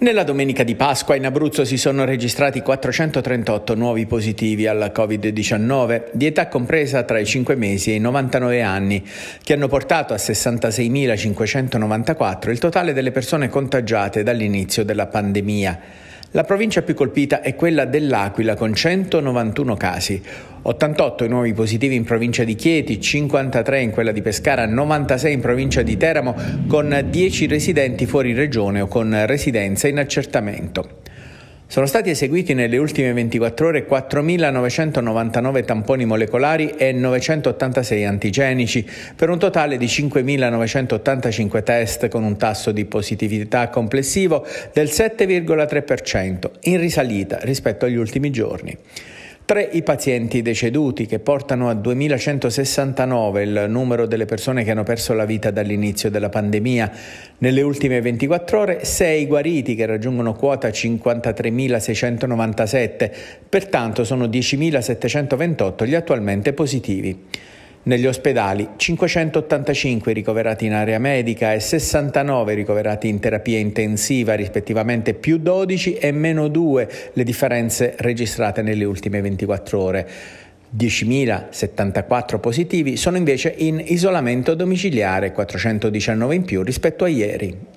Nella domenica di Pasqua in Abruzzo si sono registrati 438 nuovi positivi alla Covid-19 di età compresa tra i 5 mesi e i 99 anni, che hanno portato a 66.594 il totale delle persone contagiate dall'inizio della pandemia. La provincia più colpita è quella dell'Aquila con 191 casi, 88 i nuovi positivi in provincia di Chieti, 53 in quella di Pescara, 96 in provincia di Teramo, con 10 residenti fuori regione o con residenza in accertamento. Sono stati eseguiti nelle ultime 24 ore 4.999 tamponi molecolari e 986 antigenici, per un totale di 5.985 test con un tasso di positività complessivo del 7,3%, in risalita rispetto agli ultimi giorni. Tre i pazienti deceduti che portano a 2169 il numero delle persone che hanno perso la vita dall'inizio della pandemia. Nelle ultime 24 ore, sei guariti che raggiungono quota 53.697, pertanto sono 10.728 gli attualmente positivi. Negli ospedali 585 ricoverati in area medica e 69 ricoverati in terapia intensiva, rispettivamente più 12 e meno 2 le differenze registrate nelle ultime 24 ore. 10.074 positivi sono invece in isolamento domiciliare, 419 in più rispetto a ieri.